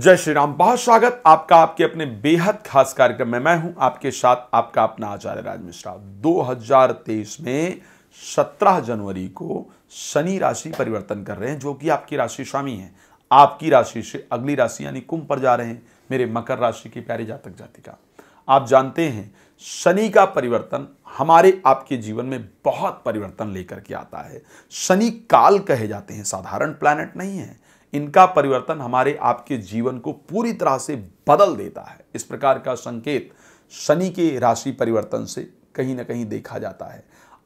जय श्री राम बहुत स्वागत आपका आपके अपने बेहद खास कार्यक्रम में मैं हूं आपके साथ आपका अपना आचार्य राज मिश्रा 2023 में 17 जनवरी को शनि राशि परिवर्तन कर रहे हैं जो कि आपकी राशि स्वामी है आपकी राशि से अगली राशि यानी कुंभ पर जा रहे हैं मेरे मकर राशि की प्यारे जातक जातिका आप जानते हैं शनि का परिवर्तन हमारे आपके जीवन में बहुत परिवर्तन लेकर के आता है शनि काल कहे जाते हैं साधारण प्लैनेट नहीं है इनका परिवर्तन हमारे आपके जीवन को पूरी तरह से बदल देता है इस प्रकार का संकेत शनि के राशि परिवर्तन से कहीं ना कहीं देखा जाता है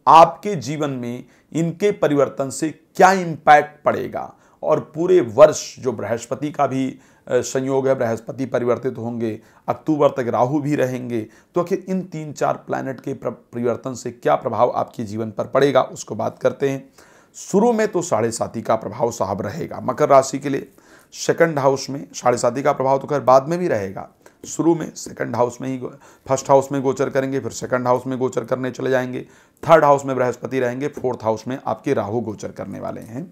आपके जीवन में इनके परिवर्तन से क्या इम्पैक्ट पड़ेगा और पूरे वर्ष जो बृहस्पति का भी संयोग है बृहस्पति परिवर्तित होंगे अक्टूबर तक राहु भी रहेंगे तो आखिर इन तीन चार प्लैनेट के परिवर्तन से क्या प्रभाव आपके जीवन पर पड़ेगा उसको बात करते हैं शुरू में तो साढ़े साथी का प्रभाव साहब रहेगा मकर राशि के लिए सेकंड हाउस में साढ़े साथी का प्रभाव तो खैर बाद में भी रहेगा शुरू में सेकंड हाउस में ही फर्स्ट हाउस में गोचर करेंगे फिर सेकंड हाउस में गोचर करने चले जाएंगे थर्ड हाउस में बृहस्पति रहेंगे फोर्थ हाउस में आपके राहु गोचर करने वाले हैं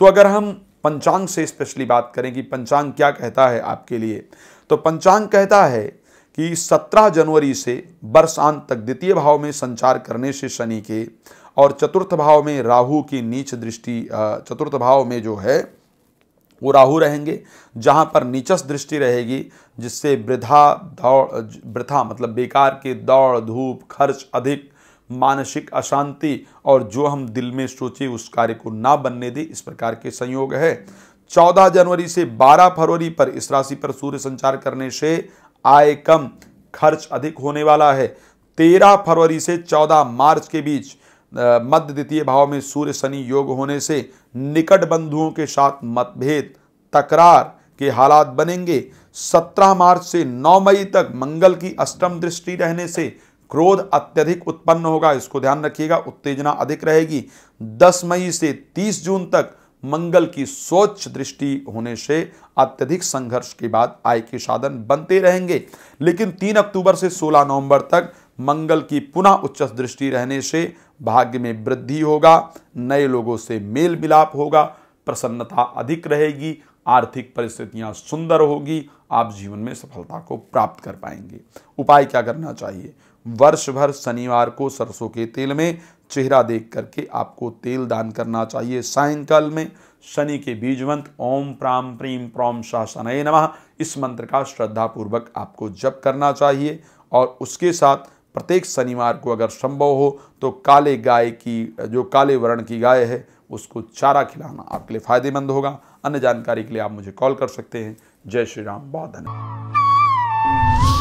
तो अगर हम पंचांग से स्पेशली बात करें कि पंचांग क्या कहता है आपके लिए तो पंचांग कहता है कि 17 जनवरी से वर्षांत तक द्वितीय भाव में संचार करने से शनि के और चतुर्थ भाव में राहु की नीच दृष्टि चतुर्थ भाव में जो है वो राहु रहेंगे जहाँ पर नीचस दृष्टि रहेगी जिससे वृद्धा दौड़ वृथा मतलब बेकार के दौड़ धूप खर्च अधिक मानसिक अशांति और जो हम दिल में सोचे उस कार्य को ना बनने दे इस प्रकार के संयोग है चौदह जनवरी से बारह फरवरी पर इस राशि पर सूर्य संचार करने से आय कम खर्च अधिक होने वाला है तेरह फरवरी से चौदह मार्च के बीच मध्य द्वितीय भाव में सूर्य शनि योग होने से निकट बंधुओं के साथ मतभेद तकरार के हालात बनेंगे 17 मार्च से 9 मई तक मंगल की अष्टम दृष्टि रहने से क्रोध अत्यधिक उत्पन्न होगा इसको ध्यान रखिएगा उत्तेजना अधिक रहेगी 10 मई से 30 जून तक मंगल की स्वच्छ दृष्टि होने से अत्यधिक संघर्ष के बाद आय के साधन बनते रहेंगे लेकिन 3 अक्टूबर से 16 नवंबर तक मंगल की पुनः उच्च दृष्टि रहने से भाग्य में वृद्धि होगा नए लोगों से मेल मिलाप होगा प्रसन्नता अधिक रहेगी आर्थिक परिस्थितियां सुंदर होगी आप जीवन में सफलता को प्राप्त कर पाएंगे उपाय क्या करना चाहिए वर्ष भर शनिवार को सरसों के तेल में चेहरा देख करके आपको तेल दान करना चाहिए सायंकाल में शनि के बीजवंत ओम प्राम प्रीम प्रोम शाह शनय नमः इस मंत्र का श्रद्धापूर्वक आपको जप करना चाहिए और उसके साथ प्रत्येक शनिवार को अगर संभव हो तो काले गाय की जो काले वर्ण की गाय है उसको चारा खिलाना आपके लिए फायदेमंद होगा अन्य जानकारी के लिए आप मुझे कॉल कर सकते हैं जय श्री राम बहुत धन्यवाद